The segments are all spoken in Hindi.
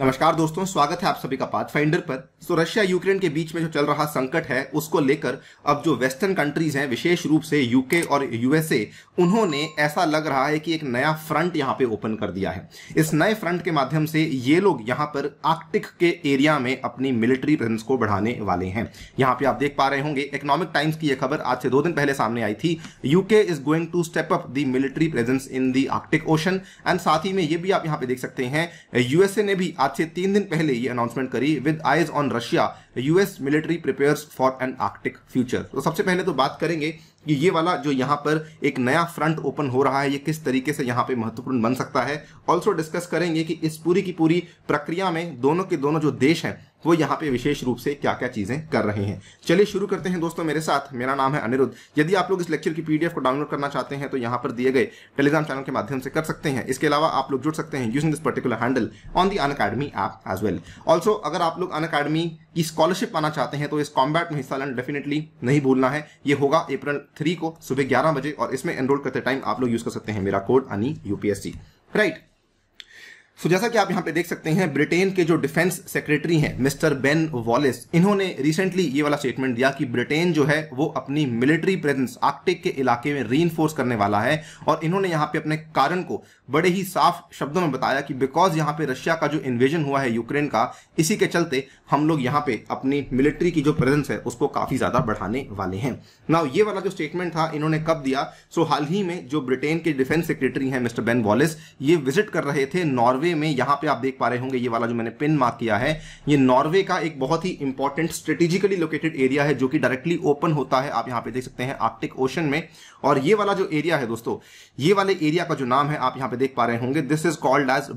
नमस्कार दोस्तों स्वागत है आप सभी का फाइंडर पर सो तो रशिया यूक्रेन के बीच में जो चल रहा संकट है उसको लेकर अब जो वेस्टर्न कंट्रीज हैं विशेष रूप से यूके और यूएसए उन्होंने ऐसा लग रहा है कि एक नया फ्रंट यहां पे ओपन कर दिया है इस नए फ्रंट के माध्यम से ये लोग यहां पर आर्कटिक के एरिया में अपनी मिलिट्री प्रेजेंस को बढ़ाने वाले हैं यहाँ पे आप देख पा रहे होंगे इकोनॉमिक टाइम्स की यह खबर आज से दो दिन पहले सामने आई थी UK is going to step up the military presence in the Arctic Ocean and साथ ही में ये भी आप यहाँ पे देख सकते हैं यूएसए ने भी आज से तीन दिन पहले ये अनाउंसमेंट करी with eyes on Russia US military prepare for an Arctic future तो सबसे पहले तो बात करेंगे कि ये वाला जो यहाँ पर एक नया फ्रंट ओपन हो रहा है ये किस तरीके से यहाँ पे महत्वपूर्ण बन सकता है ऑल्सो डिस्कस करेंगे कि इस पूरी की पूरी प्रक्रिया में दोनों के दोनों जो देश हैं वो यहाँ पे विशेष रूप से क्या क्या चीज़ें कर रहे हैं चलिए शुरू करते हैं दोस्तों मेरे साथ मेरा नाम है अनिरुद्ध यदि आप लोग इस लेक्चर की पीडीएफ को डाउनलोड करना चाहते हैं तो यहाँ पर दिए गए टेलीग्राम चैनल के माध्यम से कर सकते हैं इसके अलावा आप लोग जुड़ सकते हैं using this particular handle on the Unacademy app as well also अगर आप लोग अन अकेडमी की स्कॉलरशिप पाना चाहते हैं तो इस कॉम्बैट में हिस्सा लेना डेफिनेटली नहीं भूलना है ये होगा अप्रैल थ्री को सुबह ग्यारह बजे और इसमें एनरोल करते टाइम आप लोग यूज कर सकते हैं मेरा code Ani UPSC right so जैसा कि आप यहाँ पे देख सकते हैं ब्रिटेन के जो डिफेंस सेक्रेटरी हैं मिस्टर बेन वॉलिस इन्होंने रिसेंटली ये वाला स्टेटमेंट दिया कि ब्रिटेन जो है वो अपनी मिलिट्री प्रेजेंस आर्कटिक के इलाके में री करने वाला है और इन्होंने यहाँ पे अपने कारण को बड़े ही साफ शब्दों में बताया कि बिकॉज यहाँ पे रशिया का जो इन्वेजन हुआ है यूक्रेन का इसी के चलते हम लोग यहाँ पे अपनी मिलिट्री की जो प्रेजेंस है उसको काफी ज्यादा बढ़ाने वाले हैं ना ये वाला जो स्टेटमेंट था इन्होंने कब दिया सो हाल ही में जो ब्रिटेन के डिफेंस सेक्रेटरी है मिस्टर बेन वॉलिस ये विजिट कर रहे थे नॉर्वे नॉर्वे में यहां पे आप देख पा रहे होंगे ये वाला जो मैंने पिन मार्क किया है ये नॉर्वे का एक बहुत ही इंपॉर्टेंट स्ट्रेटेजिकली लोकेटेड एरिया है जो कि डायरेक्टली ओपन होता है आप यहां पे देख सकते हैं आर्टिक ओशन में और ये वाला जो एरिया है दोस्तों ये वाले एरिया का जो नाम है आप यहां पे देख पा रहे होंगे this is called as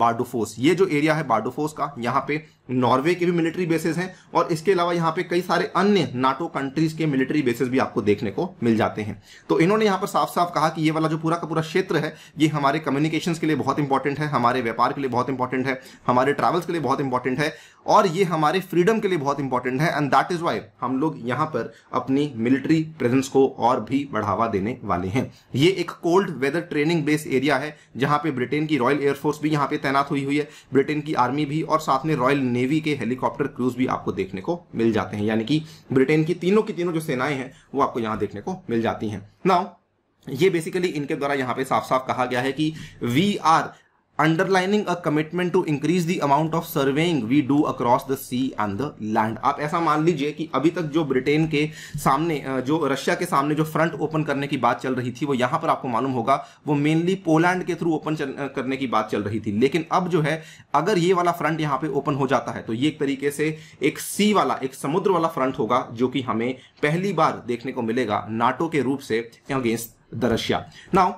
Bardufoss ये जो एरिया है बार्डोफोस का यहाँ पे नॉर्वे के भी मिलिट्री बेसेस हैं और इसके अलावा यहाँ पे कई सारे अन्य नाटो कंट्रीज के मिलिट्री बेसेस भी आपको देखने को मिल जाते हैं तो इन्होंने यहां पर साफ साफ कहा कि ये वाला जो पूरा का पूरा क्षेत्र है ये हमारे कम्युनिकेशन के लिए बहुत इंपॉर्टेंट है हमारे व्यापार के लिए बहुत इंपॉर्टेंट है हमारे ट्रैवल्स के लिए बहुत इंपॉर्टेंट है और ये हमारे फ्रीडम के लिए बहुत इंपॉर्टेंट है एंड दैट इज वाई हम लोग यहां पर अपनी मिलिट्री प्रेजेंस को और भी बढ़ावा देने वाले हैं ये एक cold weather training base area है जहां पे ब्रिटेन की रॉयल एयरफोर्स भी यहां पे तैनात हुई हुई है ब्रिटेन की आर्मी भी और साथ में रॉयल नेवी के हेलीकॉप्टर क्रूज भी आपको देखने को मिल जाते हैं यानी कि ब्रिटेन की तीनों की तीनों जो सेनाएं हैं वो आपको यहां देखने को मिल जाती हैं नाउ ये बेसिकली इनके द्वारा यहां पे साफ साफ कहा गया है कि we are underlining a commitment to increase the amount of surveying we do across the sea and the land आप ऐसा मान लीजिए कि अभी तक जो ब्रिटेन के सामने जो रशिया के सामने जो फ्रंट ओपन करने की बात चल रही थी वो यहां पर आपको मालूम होगा वो मेनली पोलैंड के थ्रू ओपन करने की बात चल रही थी लेकिन अब जो है अगर ये वाला फ्रंट यहां पर ओपन हो जाता है तो ये एक तरीके से एक सी वाला एक समुद्र वाला फ्रंट होगा जो कि हमें पहली बार देखने को मिलेगा नाटो के रूप से अगेंस्ट द रशिया नाउ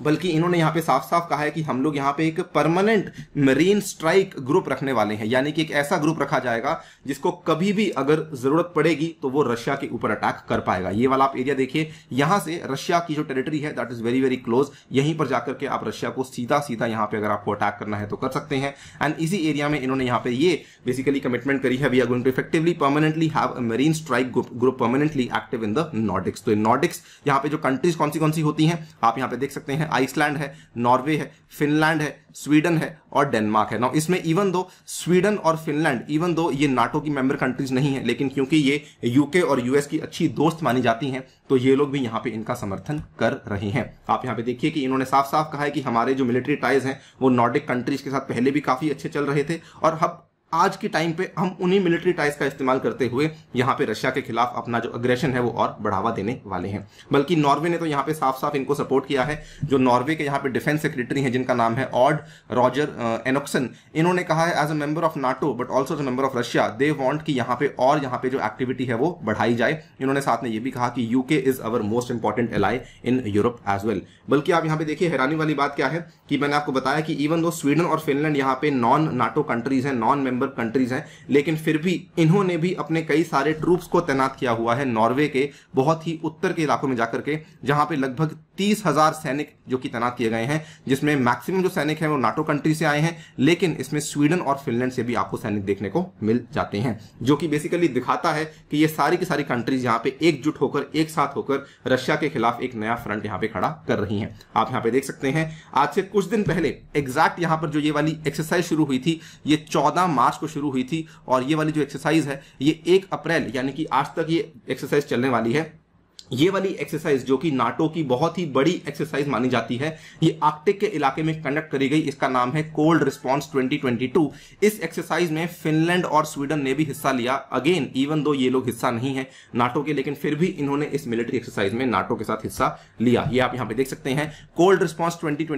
बल्कि इन्होंने यहाँ पे साफ साफ कहा है कि हम लोग यहाँ पे एक परमानेंट मरीन स्ट्राइक ग्रुप रखने वाले हैं यानी कि एक ऐसा ग्रुप रखा जाएगा जिसको कभी भी अगर जरूरत पड़ेगी तो वो रशिया के ऊपर अटैक कर पाएगा ये वाला आप एरिया देखिए यहां से रशिया की जो टेरिटरी है that is very very close यहीं पर जाकर के आप रशिया को सीधा सीधा यहाँ पे अगर आपको अटैक करना है तो कर सकते हैं एंड इसी एरिया में इन्होंने यहाँ पे ये बेसिकली कमिटमेंट करी है we are going to effectively permanently have marine strike group permanently active in the Nordics तो नॉर्डिक्स यहाँ पे जो कंट्रीज कौन सी कौन सी होती है आप यहाँ पे देख सकते हैं हैं आइसलैंड है नॉर्वे है फिनलैंड है स्वीडन है और डेनमार्क है ना इसमें इवन दो स्वीडन और फिनलैंड इवन दो ये नाटो की मेंबर कंट्रीज नहीं है लेकिन क्योंकि ये यूके और यूएस की अच्छी दोस्त मानी जाती हैं तो ये लोग भी यहाँ पे इनका समर्थन कर रहे हैं आप यहाँ पे देखिए कि इन्होंने साफ साफ कहा है कि हमारे जो मिलिट्री टाइज हैं वो नॉर्डिक कंट्रीज के साथ पहले भी काफी अच्छे चल रहे थे और अब आज के टाइम पे हम उन्हीं मिलिट्री टाइज का इस्तेमाल करते हुए यहाँ पे रशिया के खिलाफ अपना जो अग्रेशन है वो और बढ़ावा देने वाले हैं बल्कि नॉर्वे ने तो यहाँ पे साफ साफ इनको सपोर्ट किया है जो नॉर्वे के यहाँ पे डिफेंस सेक्रेटरी हैं जिनका नाम है ऑर्ड रॉजर एनोक्सन इन्होंने कहा है as a member of NATO but also as a member of Russia they want की यहाँ पे और यहाँ पे जो एक्टिविटी है वो बढ़ाई जाए इन्होंने साथ में ये भी कहा कि UK is our most important ally in Europe as well बल्कि आप यहाँ पे देखिए हैरानी वाली बात क्या है कि मैंने आपको बताया कि इवन दो स्वीडन और फिनलैंड यहाँ पे नॉन नाटो कंट्रीज है नॉन मेंबर मेंबर कंट्रीज हैं लेकिन फिर भी इन्होंने भी अपने कई सारे ट्रूप्स को तैनात किया हुआ है नॉर्वे के बहुत ही उत्तर के इलाकों में जाकर के जहां पे लगभग तीस हजार सैनिक जो कि तैनात किए गए हैं जिसमें मैक्सिमम जो सैनिक हैं वो नाटो कंट्री से आए हैं लेकिन इसमें स्वीडन और फिनलैंड से भी आपको सैनिक देखने को मिल जाते हैं जो कि बेसिकली दिखाता है कि ये सारी की सारी कंट्रीज यहाँ पे एकजुट होकर एक साथ होकर रशिया के खिलाफ एक नया फ्रंट यहाँ पे खड़ा कर रही है आप यहाँ पे देख सकते हैं आज से कुछ दिन पहले एग्जैक्ट यहाँ पर जो ये वाली एक्सरसाइज शुरू हुई थी ये चौदह मार्च को शुरू हुई थी और ये वाली जो एक्सरसाइज है ये एक अप्रैल यानी कि आज तक ये एक्सरसाइज चलने वाली है ये वाली एक्सरसाइज जो कि नाटो की बहुत ही बड़ी एक्सरसाइज मानी जाती है ये आर्कटिक के इलाके में कंडक्ट करी गई इसका नाम है कोल्ड रिस्पांस 2022 इस एक्सरसाइज में फिनलैंड और स्वीडन ने भी हिस्सा लिया अगेन इवन दो ये लोग हिस्सा नहीं है नाटो के लेकिन फिर भी इन्होंने इस मिलिट्री एक्सरसाइज में नाटो के साथ हिस्सा लिया ये आप यहाँ पे देख सकते हैं cold response twenty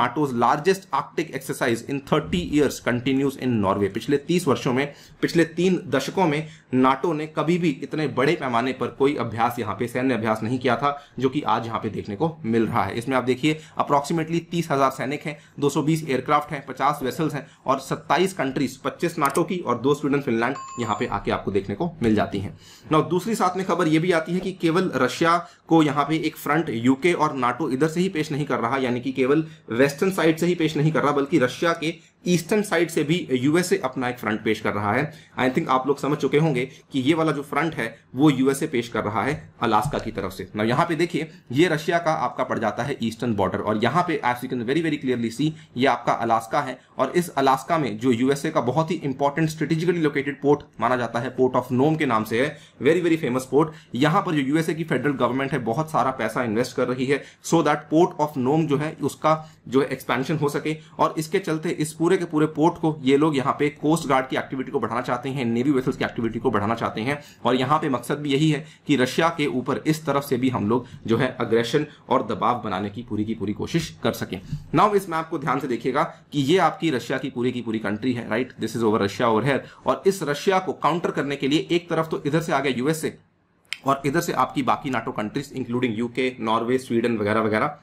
NATO's largest Arctic exercise in thirty years continues in Norway पिछले तीस वर्षों में पिछले तीन दशकों में नाटो ने कभी भी इतने बड़े पैमाने पर कोई अभ्यास यहाँ पे सैन्य अभ्यास नहीं किया था जो कि आज यहाँ पे देखने को मिल रहा है इसमें आप देखिए अप्रॉक्सीमेटली तीस हजार सैनिक हैं 220 एयरक्राफ्ट हैं 50 वेसल्स हैं और 27 कंट्रीज 25 नाटो की और दो स्वीडन फिनलैंड यहाँ पे आके आपको देखने को मिल जाती है ना दूसरी साथ में खबर ये भी आती है कि केवल रशिया को यहाँ पे एक फ्रंट यूके और नाटो इधर से ही पेश नहीं कर रहा यानी कि केवल वेस्टर्न साइड से ही पेश नहीं कर रहा बल्कि रशिया के ईस्टर्न साइड से भी यूएसए अपना एक फ्रंट पेश कर रहा है आई थिंक आप लोग समझ चुके होंगे कि ये वाला जो फ्रंट है वो यूएसए पेश कर रहा है अलास्का की तरफ से ना यहाँ पे देखिए ये रशिया का आपका पड़ जाता है ईस्टर्न बॉर्डर और यहाँ पे as can very very clearly see ये आपका अलास्का है और इस अलास्का में जो यूएसए का बहुत ही इंपॉर्टेंट स्ट्रेटेजिकली लोकेटेड पोर्ट माना जाता है पोर्ट ऑफ नोम के नाम से है वेरी वेरी फेमस पोर्ट यहाँ पर जो यूएसए की फेडरल गवर्नमेंट है बहुत सारा पैसा इन्वेस्ट कर रही है so that port of Nome जो है उसका जो है एक्सपेंशन हो सके और इसके चलते इस पूरे पूरे के पूरे पोर्ट को ये लोग यहाँ पे कोस्ट गार्ड की एक्टिविटी को बढ़ाना चाहते हैं नेवी वेसल्स की एक्टिविटी को बढ़ाना चाहते हैं और यहाँ पे मकसद भी यही है कि रशिया के ऊपर इस तरफ से भी हम लोग जो है अग्रेशन और दबाव बनाने की पूरी की पूरी कोशिश कर सकें नाउ इस मैप को ध्यान से देखिएगा कि ये आपकी रशिया की पूरी की पूरी कंट्री है right this is over Russia over here और इस रशिया को काउंटर करने के लिए एक तरफ तो इधर से आ गया यूएसए और इधर से आपकी बाकी NATO countries including UK Norway Sweden वगैरह वगैरह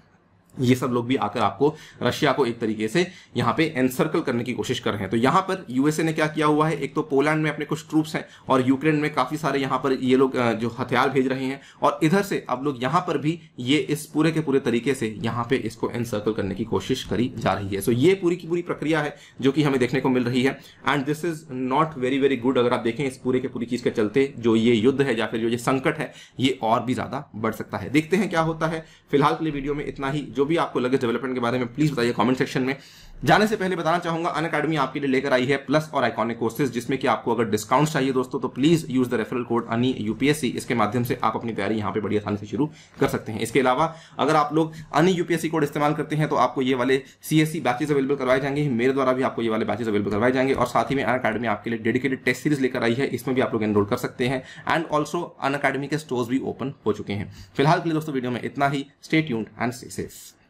ये सब लोग भी आकर आपको रशिया को एक तरीके से यहां पे एनसर्कल करने की कोशिश कर रहे हैं तो यहां पर यूएसए ने क्या किया हुआ है एक तो पोलैंड में अपने कुछ ट्रूप्स हैं और यूक्रेन में काफी सारे यहां पर ये लोग जो हथियार भेज रहे हैं और इधर से अब लोग यहां पर भी ये इस पूरे के पूरे तरीके से यहां पर इसको एनसर्कल करने की कोशिश करी जा रही है सो ये पूरी की पूरी प्रक्रिया है जो कि हमें देखने को मिल रही है and this is not very very good अगर आप देखें इस पूरे के पूरी चीज के चलते जो ये युद्ध है या फिर जो ये संकट है ये और भी ज्यादा बढ़ सकता है देखते हैं क्या होता है फिलहाल के लिए वीडियो में इतना ही जो जो भी आपको लगे डेवलपमेंट के बारे में प्लीज़ बताइए कॉमेंट सेक्शन में जाने से पहले बताना चाहूंगा अन अकेडमी आपके लिए लेकर आई है प्लस और आइकॉनिक कोर्सेज जिसमें कि आपको अगर डिस्काउंट चाहिए दोस्तों तो please use the referral code Ani UPSC इसके माध्यम से आप अपनी तैयारी यहाँ पे बड़ी आसानी से शुरू कर सकते हैं इसके अलावा अगर आप लोग अनी यूपीएससी कोड इस्तेमाल करते हैं तो आपको ये वाले सीएससी बैचेज अवेलेबल करवाए जाएंगे मेरे द्वारा भी आपको ये वाले बैचेज अवेलेबल करवाए जाएंगे और साथ ही में अन अकेडमी आपके लिए डेडिकेटेड टेस्ट सीरीज लेकर आई है इसमें भी आप लोग एनरोल कर सकते हैं एंड ऑल्सो अन अकेडमी के स्टोर्स भी ओपन हो चुके हैं फिलहाल के लिए दोस्तों वीडियो में इतना ही स्टेट ट्यून्ड एंड सेफ